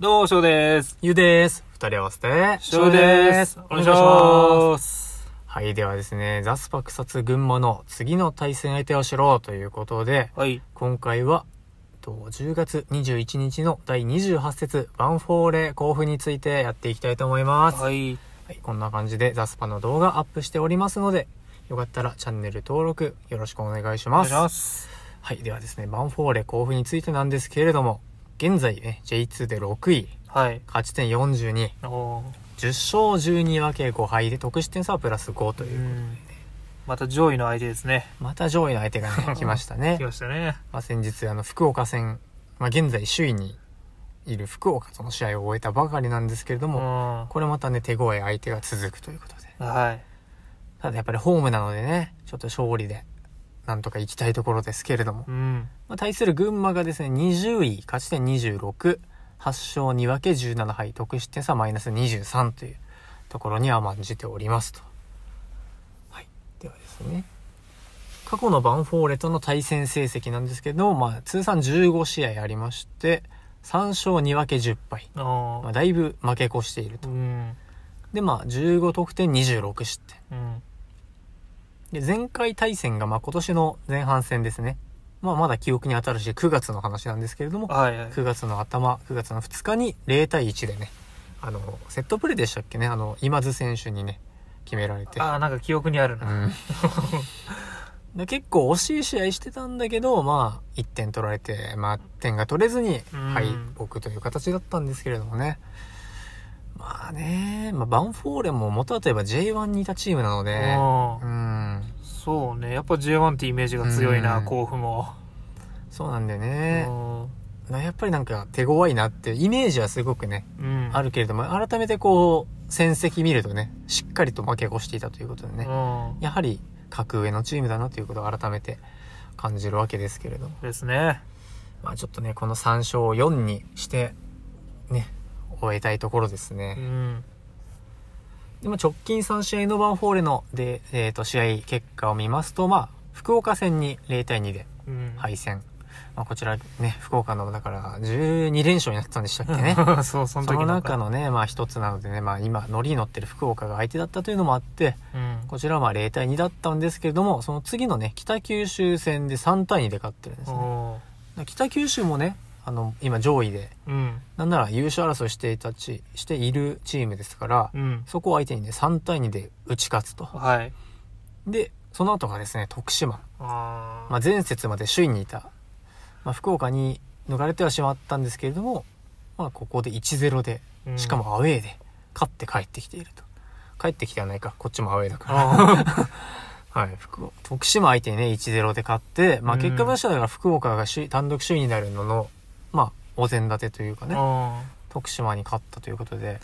どうも、翔です。ゆうです。二人合わせて、翔です。お願いします。はい、ではですね、ザスパ草津群馬の次の対戦相手をしろうということで、はい、今回は、10月21日の第28節ァンフォーレ甲府についてやっていきたいと思います。はい、はい。こんな感じでザスパの動画アップしておりますので、よかったらチャンネル登録よろしくお願いします。お願いします。はい。ではですね、ァンフォーレ甲府についてなんですけれども、現在ね、J2 で6位。はい。勝ち点42。10勝12分け5敗で得失点差はプラス5ということで、ね、また上位の相手ですね。また上位の相手がね、来ましたね。来ましたね。まあ、先日、あの、福岡戦、まあ、現在首位にいる福岡との試合を終えたばかりなんですけれども、これまたね、手強い相手が続くということで。はい。ただやっぱりホームなのでね、ちょっと勝利でなんとか行きたいところですけれども、うん、まあ、対する群馬がですね、20位、勝ち点26、8勝2分け17敗、得失点差マイナス23というところに甘んじておりますと。はい。ではですね、過去のバンフォーレとの対戦成績なんですけど、まあ、通算15試合ありまして、3勝2分け10敗。まあ、だいぶ負け越していると。うん、で、まあ、15得点26失点。うんで、前回対戦が、まあ、今年の前半戦ですね。まあ、まだ記憶に新しい9月の話なんですけれども、はいはい、9月の頭、9月の2日に0対1でね、あの、セットプレーでしたっけね、あの、今津選手にね、決められて。ああ、なんか記憶にあるな。うん、で結構惜しい試合してたんだけど、まあ、1点取られて、まあ、点が取れずに敗北という形だったんですけれどもね。まあね、まあ、バンフォーレも元はといえば J1 にいたチームなので、うん。そうねやっぱ J1 ってイメージが強いな、うん甲府もそうなんだよね、やっぱりなんか手強いなってイメージはすごくね、うんあるけれども改めてこう戦績見るとねしっかりと負け越していたということでね、うんやはり格上のチームだなということを改めて感じるわけですけれども、ですねまあ、ちょっとねこの3勝を4にしてね終えたいところですね、うん今直近3試合のバンフォーレので、えー、と試合結果を見ますと、まあ、福岡戦に0対2で敗戦。うん、まあ、こちらね、福岡の、だから、12連勝になってたんでしたっけね。そう、その時の中のね、まあ一つなのでね、まあ今、乗りに乗ってる福岡が相手だったというのもあって、うん、こちらはまあ0対2だったんですけれども、その次のね、北九州戦で3対2で勝ってるんですね。北九州もね、あの今上位で、うん、なんなら優勝争いしていたちしているチームですから、うん、そこを相手にね3対2で打ち勝つと、はい、でその後がですね徳島まあ、前節まで首位にいた、まあ、福岡に抜かれてはしまったんですけれども、まあ、ここで1-0でしかもアウェーで勝って帰ってきていると帰ってきてはないかこっちもアウェーだから はい、福徳島相手にね1-0で勝って、まあ、結果としては福岡が首単独首位になるののまあ、お膳立てというかね、徳島に勝ったということで。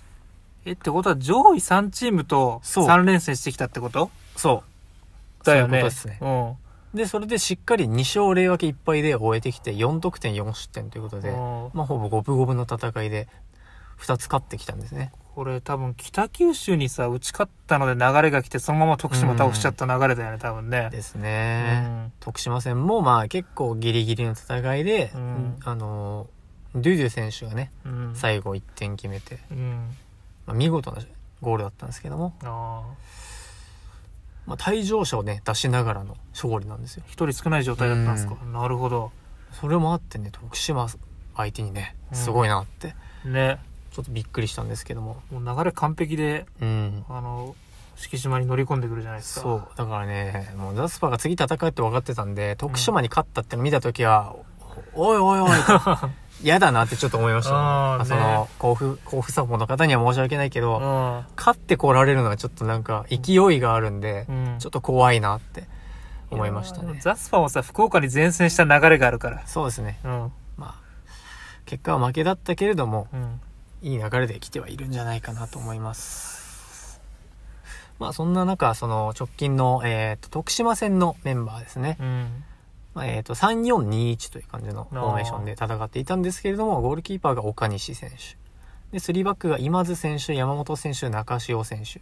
え、ってことは上位3チームと3連戦してきたってことそう。だよね。そういうことですね。で、それでしっかり2勝0分け1敗で終えてきて、4得点4失点ということで、まあ、ほぼ五分五分の戦いで、2つ勝ってきたんですね。これ多分北九州にさ、打ち勝ったので流れが来て、そのまま徳島倒しちゃった流れだよね、多分ね。ですね、うん、徳島戦もまあ結構ギリギリの戦いで、うん、あの、デュデュ選手がね、うん、最後1点決めて、まあ、見事なゴールだったんですけども。まあ、退場者をね、出しながらの勝利なんですよ。一人少ない状態だったんですか、なるほど。それもあってね、徳島相手にね、すごいなって。ね。ちょっとびっくりしたんですけどももう流れ完璧で、うん、あの敷島に乗り込んでくるじゃないですかそうだからねもうザスパが次戦うって分かってたんで徳島に勝ったっての見た時は、うん、おいおいおい 嫌だなってちょっと思いました、ね、その甲府甲府サポの方には申し訳ないけど、勝ってこられるのはちょっとなんか勢いがあるんで、うん、ちょっと怖いなって思いましたねザスパもさ福岡に前線した流れがあるからそうですね、うん、まあ結果は負けだったけれども、うんいい流れで来てはいるんじゃないかなと思います。まあそんな中、その直近の、えーと、徳島戦のメンバーですね。うんえーと、と3421という感じのフォーメーションで戦っていたんですけれどもゴールキーパーが岡西選手で3バックが今津選手山本選手中潮選手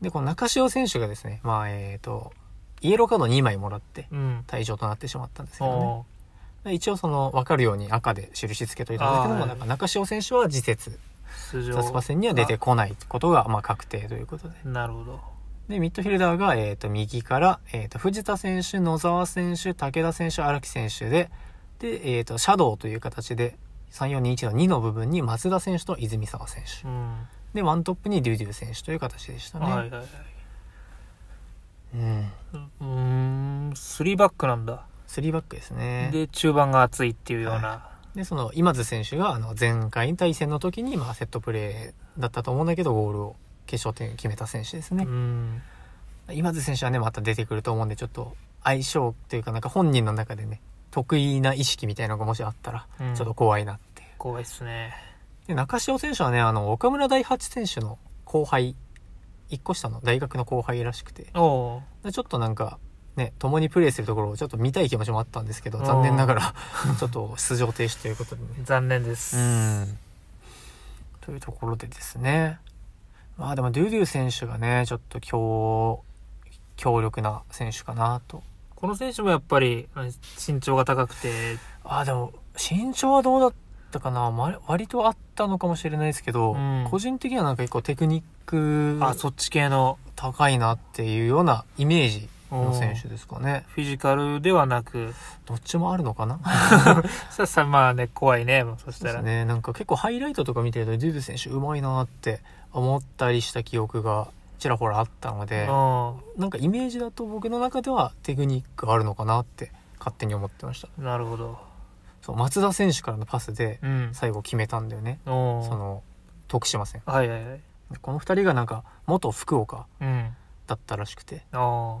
でこの中潮選手がですね、まあえーと、イエローカード2枚もらって退場となってしまったんですけどね、一応その分かるように赤で印つけといたんですけども、はい、中潮選手は次節薩摩戦には出てこないことがまあ確定ということでなるほどでミッドフィルダーが、えー、と右から、えと藤田選手野澤選手武田選手荒木選手でで、えとシャドウという形で3421の2の部分に松田選手と泉澤選手、うん、でワントップにデュデュ選手という形でしたね、はいはいはいうん、うん3バックなんだバックですね。で、中盤が熱いっていうような。はい、で、その、今津選手が、あの、前回対戦の時に、まあ、セットプレーだったと思うんだけど、ゴールを、決勝点決めた選手ですね。今津選手はね、また出てくると思うんで、ちょっと、相性っていうか、なんか本人の中でね、得意な意識みたいなのがもしあったら、ちょっと怖いなっていう。うん、怖いっすね。で、中潮選手はね、あの、岡村大八選手の後輩、1個下の大学の後輩らしくて、ちょっとなんか、ね、共にプレーするところをちょっと見たい気持ちもあったんですけど、残念ながら ちょっと出場停止ということで、ね、残念です。というところでですね。まあでも、ドゥドゥ選手がね、ちょっと強、強力な選手かなと。この選手もやっぱり身長が高くて。ああ、でも、身長はどうだったかな割とあったのかもしれないですけど、うん、個人的にはなんか結構テクニック。あ、そっち系の。高いなっていうようなイメージの選手ですかね。フィジカルではなく。どっちもあるのかな ささ、まあね、怖いね、そしたら。ね、なんか結構ハイライトとか見てると、デュデュ選手うまいなって思ったりした記憶がちらほらあったので、なんかイメージだと僕の中ではテクニックあるのかなって勝手に思ってました。なるほど。そう松田選手からのパスで最後決めたんだよね、うん、その徳島戦、はいはいはい、この二人がなんか元福岡だったらしくて、うん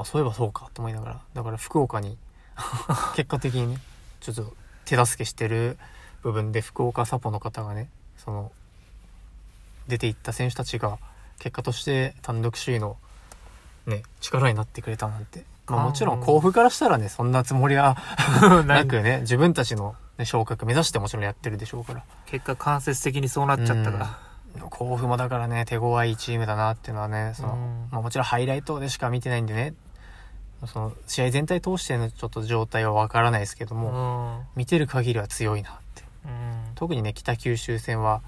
あそういえばそうかと思いながらだから福岡に 結果的にねちょっと手助けしてる部分で福岡サポの方がねその出ていった選手たちが結果として単独首位の、ね、力になってくれたなんて、まあ、もちろん甲府からしたらねそんなつもりは なくね自分たちの、ね、昇格目指してもちろんやってるでしょうから結果間接的にそうなっちゃったから。甲府もだからね手強いチームだなっていうのはねその、まあ、もちろんハイライトでしか見てないんでねその試合全体通してのちょっと状態は分からないですけども、見てる限りは強いなって、特にね北九州戦は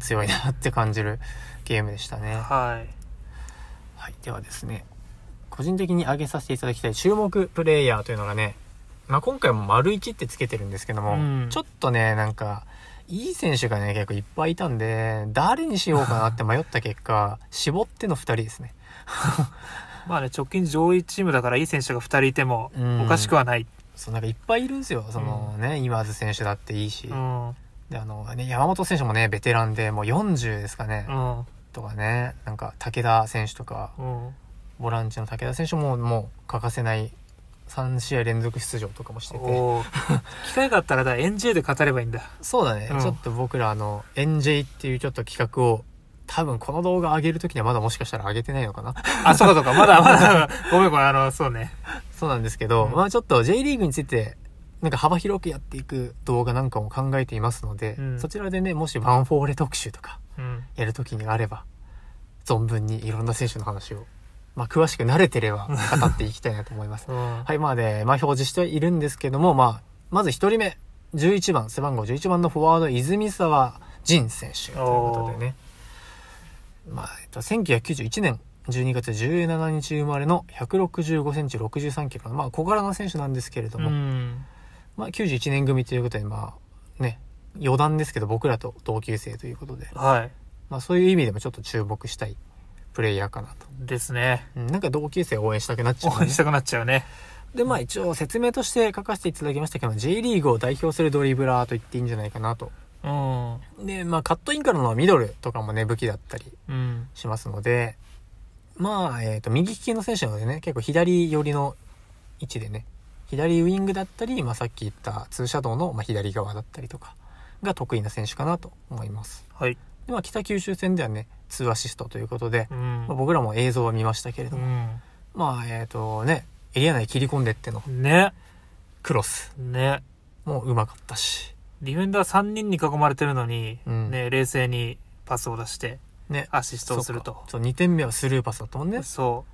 強いなって感じるゲームでしたね、はい、はい、ではですね個人的に挙げさせていただきたい注目プレイヤーというのがね、まあ、今回も丸1ってつけてるんですけども、うん、ちょっとねなんかいい選手がね結構いっぱいいたんで誰にしようかなって迷った結果絞っての2人ですねまあね、直近上位チームだからいい選手が2人いてもおかしくはない。そうなんかいっぱいいるんですよ。そのね、今津選手だっていいし。で、あの、ね、山本選手もね、ベテランで、もう40ですかね。とかね、なんか武田選手とか、ボランチの武田選手ももう欠かせない3試合連続出場とかもしてて機会があったらだ NJ で語ればいいんだそうだね、うん、ちょっと僕らあの NJ っていうちょっと企画を多分この動画上げるときにはまだもしかしたら上げてないのかな あ、そうかそうか、まだまだ、ごめんごめん、あの、そうね。そうなんですけど、うん、まあちょっと J リーグについて、なんか幅広くやっていく動画なんかも考えていますので、うん、そちらでね、もしワンフォーレ特集とか、やるときにあれば、存分にいろんな選手の話を、まあ詳しく慣れてれば語っていきたいなと思います。はい、まあで、まあ表示しているんですけども、まあ、まず1人目、11番、背番号11番のフォワード、泉沢仁選手ということでね。まあ、えっと、1991年12月17日生まれの165センチ63キロの、まあ、小柄な選手なんですけれども、まあ、91年組ということで、まあ、ね、余談ですけど僕らと同級生ということで、はい。まあ、そういう意味でもちょっと注目したいプレイヤーかなと。ですね。なんか同級生応援したくなっちゃう、ね、応援したくなっちゃうね。で、まあ一応説明として書かせていただきましたけど、J リーグを代表するドリブラーと言っていいんじゃないかなとうん、で、まあ、カットインからのミドルとかもね、武器だったりしますので、うん、まあ、えっ、ー、と、右利きの選手なのでね、結構左寄りの位置でね、左ウイングだったり、まあ、さっき言ったツーシャドウの、まあ、左側だったりとかが得意な選手かなと思います。はい。で、まあ、北九州戦ではね、2アシストということで、うん、まあ、僕らも映像は見ましたけれども、うん、まあ、えっ、ー、とね、エリア内切り込んでっての。ね。クロス。ね。もううまかったし。ディフェンダー3人に囲まれてるのに、うんね、冷静にパスを出して、ね。アシストをすると。そう、2点目はスルーパスだったもんね。そ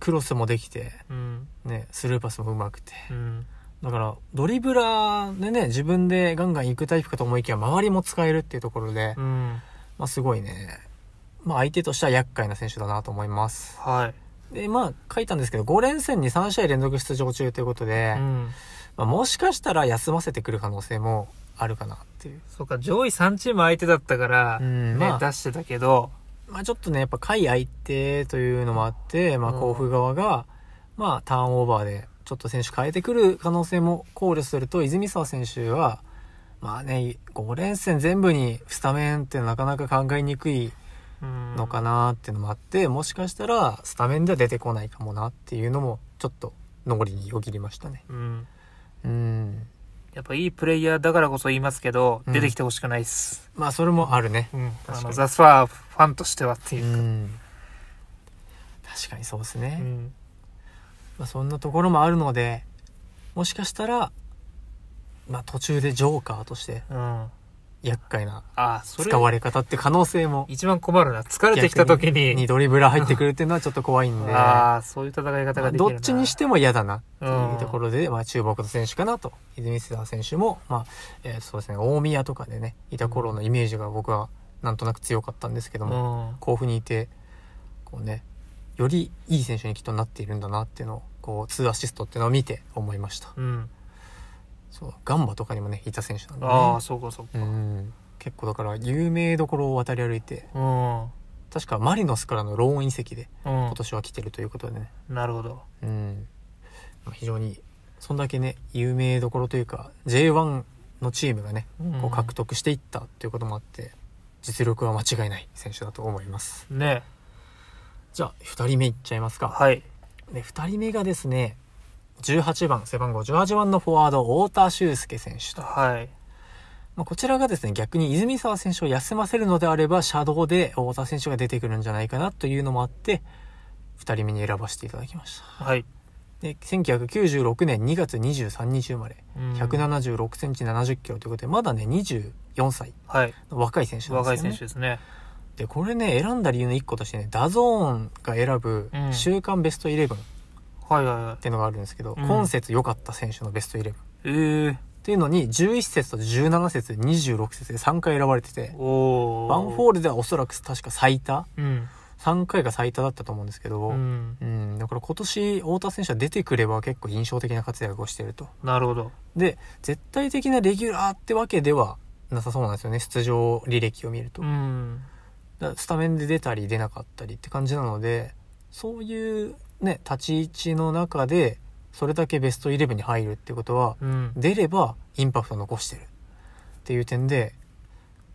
クロスもできて、う。うん。ね、スルーパスもうまくて。うん。だから、ドリブラーでね、自分でガンガン行くタイプかと思いきや、周りも使えるっていうところで、うん。まあすごいね。まあ相手としては厄介な選手だなと思います。はい。で、まあ書いたんですけど、5連戦に3試合連続出場中ということで、うん。まあ、もしかしたら休ませてくる可能性もあるかなっていう。そうか、上位3チーム相手だったから、ね、まあ、出してたけど、まあちょっとね、やっぱ下位相手というのもあって、まあ甲府側が、まあターンオーバーでちょっと選手変えてくる可能性も考慮すると、泉沢選手は、まあね、5連戦全部にスタメンってなかなか考えにくいのかなっていうのもあって、もしかしたらスタメンでは出てこないかもなっていうのも、ちょっと脳りによぎりましたね。うん。うんやっぱいいプレイヤーだからこそ言いますけど、うん出てきてほしくないっす。まあ、それもあるね。うん。確かあの、ザ・スファーファンとしてはっていううか。ん。確かにそうですね。うん。まあ、そんなところもあるので、もしかしたら、まあ、途中でジョーカーとしてうん。厄介なあそ使われ方って可能性も一番困るな疲れてきた時ににドリブラー入ってくるっていうのはちょっと怖いんでああそういう戦い方ができるどっちにしても嫌だなというところで、うん、まあ、注目の選手かなと泉澤選手も、まあえー、そうですね大宮とかでねいた頃のイメージが僕はなんとなく強かったんですけども、うん、甲府にいてこうねよりいい選手にきっとなっているんだなっていうのをこう2アシストっていうのを見て思いました。うんそうガンバとかにもねいた選手なんで、ね、ああそうかそうか、うん、結構だから有名どころを渡り歩いて、うん、確かマリノスからのローン移籍で今年は来てるということでね、うん、なるほど、うん、非常にそんだけね有名どころというか J1 のチームがね、こう獲得していったということもあって実力は間違いない選手だと思いますねじゃあ2人目いっちゃいますかはいで2人目がですね18番、背番号18番のフォワード、太田修介選手と。はい。まあ、こちらがですね、逆に泉沢選手を休ませるのであれば、シャドウで太田選手が出てくるんじゃないかなというのもあって、2人目に選ばせていただきました。はい。で、1996年2月23日生まれ、176センチ70キロということで、まだね、24歳。はい。若い選手ですね。若い選手ですね。で、これね、選んだ理由の1個としてね、ダゾーンが選ぶ週間ベストイレブン。うんはいはいはい。っていうのがあるんですけど、うん今節良かった選手のベストイレブン。ええっていうのに、11節と17節、26節で3回選ばれてて、おバンフォールではおそらく確か最多うん。3回が最多だったと思うんですけど、ううん、だから今年、太田選手は出てくれば結構印象的な活躍をしていると。なるほど。で、絶対的なレギュラーってわけではなさそうなんですよね、出場履歴を見ると。うん。だスタメンで出たり出なかったりって感じなので、そういうね、立ち位置の中で、それだけベストイレブンに入るってことは、うん、出ればインパクト残してるっていう点で、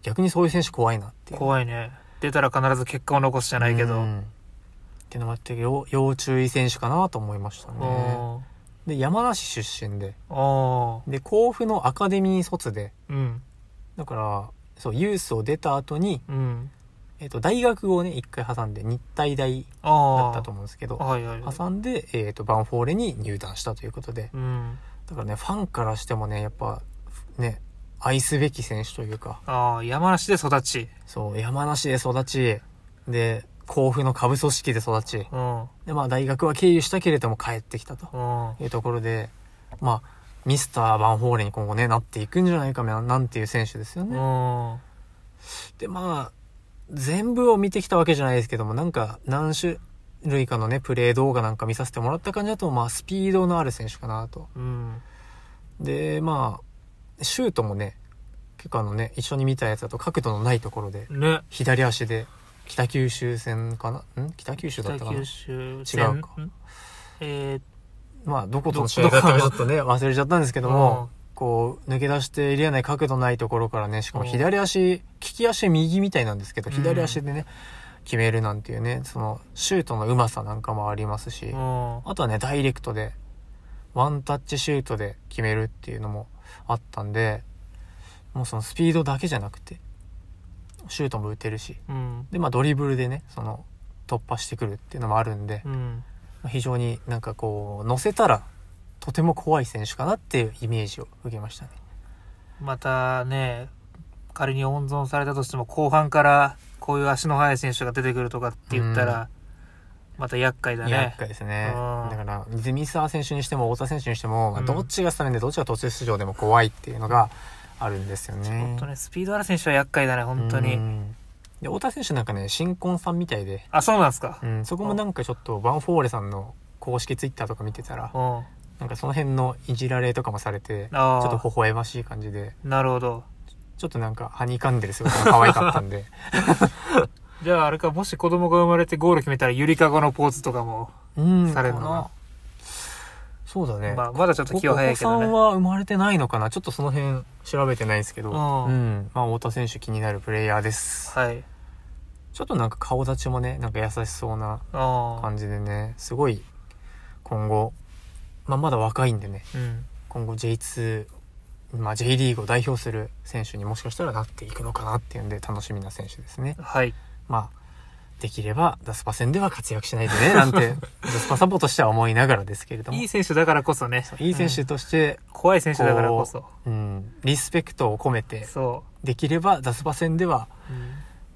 逆にそういう選手怖いなっていう。怖いね。出たら必ず結果を残すじゃないけど。うん、っていうのもあって要、要注意選手かなと思いましたね。で、山梨出身で。で、甲府のアカデミー卒で。うん、だから、そう、ユースを出た後に、うん、えっと、大学をね、一回挟んで、日体大だったと思うんですけど、はいはいはい、挟んで、えっ、と、バンフォーレに入団したということで、うん、だからね、ファンからしてもね、やっぱ、ね、愛すべき選手というか。ああ、山梨で育ち。そう、山梨で育ち、で、甲府の下部組織で育ち、うん、で、まあ、大学は経由したけれども帰ってきたというところで、うん、まあ、ミスター・バンフォーレに今後ね、なっていくんじゃないかなんていう選手ですよね。で、まあ、全部を見てきたわけじゃないですけども、なんか何種類かのね、プレー動画なんか見させてもらった感じだと、まあ、スピードのある選手かなと。うん。で、まあ、シュートもね、結構あのね、一緒に見たやつだと角度のないところで、ね、左足で、北九州戦かなん北九州だったかな違うか。えー、まあ、どことの試合だったかちょっとね、忘れちゃったんですけども、こう、抜け出してエリア内角度ないところからね、しかも左足、利き足右みたいなんですけど、左足でね、決めるなんていうね、その、シュートのうまさなんかもありますし、あとはね、ダイレクトで、ワンタッチシュートで決めるっていうのもあったんで、もうそのスピードだけじゃなくて、シュートも打てるし、で、まあドリブルでね、その、突破してくるっていうのもあるんで、非常になんかこう、乗せたら、とても怖い選手かなっていうイメージを受けましたね。またね、仮に温存されたとしても後半からこういう足の速い選手が出てくるとかって言ったら、また厄介だね。厄介ですね。だから、泉沢選手にしても太田選手にしても、まあ、どっちがスタメンでどっちが途中出場でも怖いっていうのがあるんですよね。本当ね、スピードある選手は厄介だね、本当に。で、太田選手なんかね、新婚さんみたいで。あ、そうなんですか。うん、そこもなんかちょっと、ワンフォーレさんの公式ツイッターとか見てたら、なんかその辺のいじられとかもされてちょっと微笑ましい感じでなるほどちょっとなんかはにかんでる姿が可愛かったんで じゃああれかもし子供が生まれてゴール決めたらゆりかごのポーズとかもされるのかなそうだね、まあ、まだちょっと気は早いけど、ね、お子さんは生まれてないのかなちょっとその辺調べてないですけど、うん、うん、まあ、太田選手気になるプレイヤーですはいちょっとなんか顔立ちもねなんか優しそうな感じでねすごい今後まあ、まだ若いんでね、うん、今後 J2、まあ、J リーグを代表する選手にもしかしたらなっていくのかなっていうんで楽しみな選手ですね。はい、まあできればダスパ戦では活躍しないでねなんて ダスパサポとしては思いながらですけれどもいい選手だからこそねいい選手として、うん、怖い選手だからこそう、ん、リスペクトを込めてできればダスパ戦では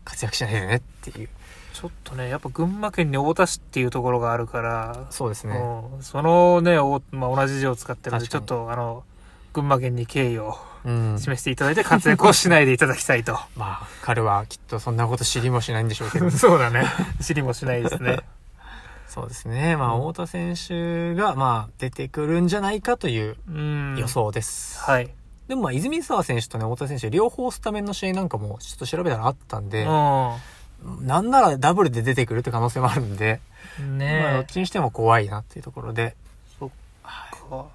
活躍しないでねっていうちょっとね、やっぱ群馬県に太田市っていうところがあるから、そうですね。そのね、まあ、同じ字を使ってるので、ちょっとあの、群馬県に敬意を示していただいて活躍をしないでいただきたいと。まあ、彼はきっとそんなこと知りもしないんでしょうけど、そうだね。知りもしないですね。そうですね。まあ、太田選手が、まあ、出てくるんじゃないかという予想です。はい。でも、まあ、泉沢選手とね、太田選手、両方スタメンの試合なんかも、ちょっと調べたらあったんで、うんなんならダブルで出てくるって可能性もあるんで、ねまあ、どっちにしても怖いなっていうところで。そっか。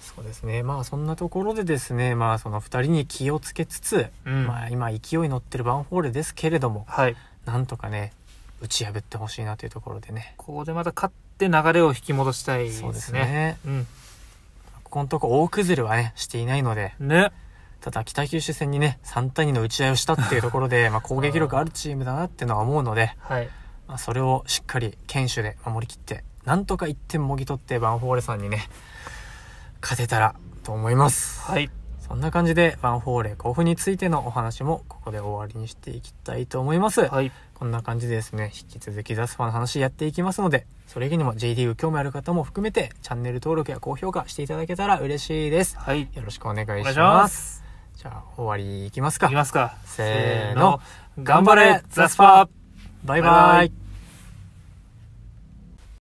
そうですね。まあそんなところでですね、まあその2人に気をつけつつ、うん、まあ今勢い乗ってるヴァンフォーレですけれども、はい、なんとかね、打ち破ってほしいなというところでね。ここでまた勝って流れを引き戻したいですね。そうですね。うん。ここのとこ大崩れはね、していないので。ね。ただ北九州戦にね、3対2の打ち合いをしたっていうところで、まあ攻撃力あるチームだなっていうのは思うので、はい、まあそれをしっかり堅守で守りきって、なんとか1点もぎ取ってヴァンフォーレさんにね、勝てたらと思います。はい。そんな感じで、ヴァンフォーレ甲府についてのお話もここで終わりにしていきたいと思います。はい。こんな感じでですね、引き続きザスパの話やっていきますので、それ以外にも J リーグ興味ある方も含めて、チャンネル登録や高評価していただけたら嬉しいです。はい。よろしくお願いします。じゃあ、終わりいきますか。いきますか。せーの。頑張れザスパバイバイ